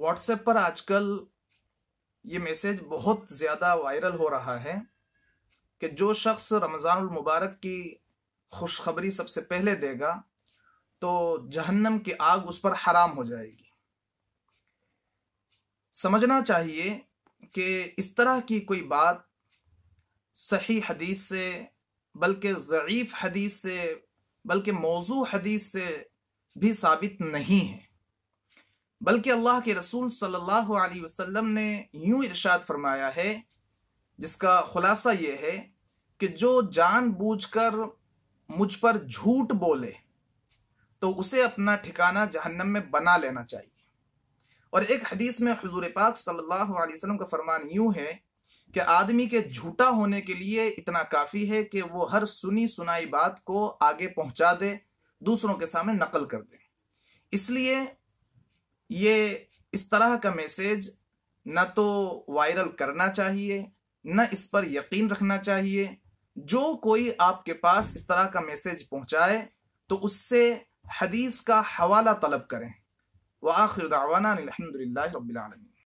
WhatsApp पर आजकल ये मैसेज बहुत ज़्यादा वायरल हो रहा है कि जो शख्स रमज़ान मुबारक की खुशखबरी सबसे पहले देगा तो जहन्नम की आग उस पर हराम हो जाएगी समझना चाहिए कि इस तरह की कोई बात सही हदीस से बल्कि ज़यीफ़ हदीस से बल्कि मौजू हदीस से भी साबित नहीं है बल्कि अल्लाह के रसूल सल्लल्लाहु अलैहि वसल्लम ने यूं इरशाद फरमाया है जिसका खुलासा ये है कि जो जानबूझकर मुझ पर झूठ बोले तो उसे अपना ठिकाना जहन्नम में बना लेना चाहिए और एक हदीस में हजूर पाक सल्लल्लाहु अलैहि वसल्लम का फरमान यूं है कि आदमी के झूठा होने के लिए इतना काफ़ी है कि वो हर सुनी सुनाई बात को आगे पहुंचा दे दूसरों के सामने नकल कर दे इसलिए ये इस तरह का मैसेज न तो वायरल करना चाहिए न इस पर यकीन रखना चाहिए जो कोई आपके पास इस तरह का मैसेज पहुंचाए तो उससे हदीस का हवाला तलब करें व आखिर दावाना अलहमदिल्ला रबीआलम